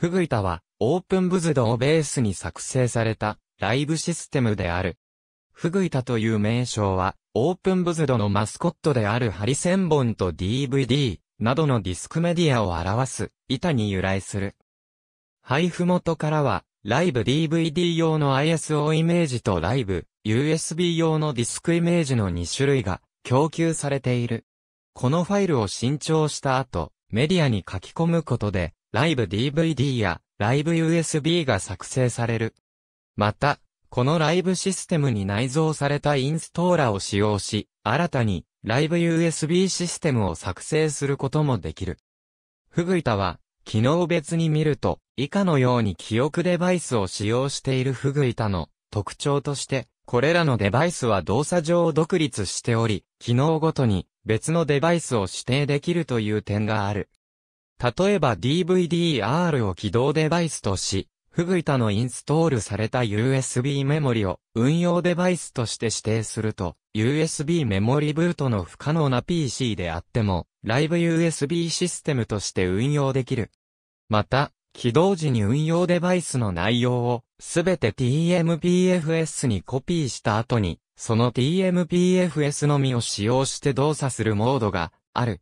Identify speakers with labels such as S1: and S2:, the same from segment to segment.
S1: フグイ
S2: タは、オープンブズドをベースに作成された、ライブシステムである。フグイタという名称は、オープンブズドのマスコットであるハリセンボンと DVD などのディスクメディアを表す、板に由来する。配布元からは、ライブ DVD 用の ISO イメージとライブ USB 用のディスクイメージの2種類が供給されている。このファイルを新調した後、メディアに書き込むことで、ライブ DVD やライブ USB が作成される。また、このライブシステムに内蔵されたインストーラを使用し、新たにライブ USB システムを作成することもできる。フグ板は、機能別に見ると、以下のように記憶デバイスを使用しているフグ板の特徴として、これらのデバイスは動作上独立しており、機能ごとに別のデバイスを指定できるという点がある。例えば DVD-R を起動デバイスとし、フグイタのインストールされた USB メモリを運用デバイスとして指定すると、USB メモリブートの不可能な PC であっても、ライブ USB システムとして運用できる。また、起動時に運用デバイスの内容をすべて TMPFS にコピーした後に、その TMPFS のみを使用して動作するモードがある。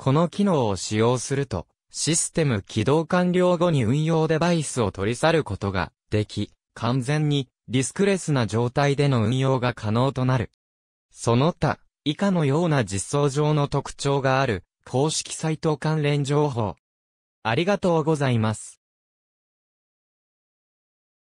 S2: この機能を使用すると、システム起動完了後に運用デバイスを取り去ることができ、完全にディスクレスな状態での運用が可能となる。その他、以下のような実装上の特徴がある公式サイト関連情報。ありがとうございます。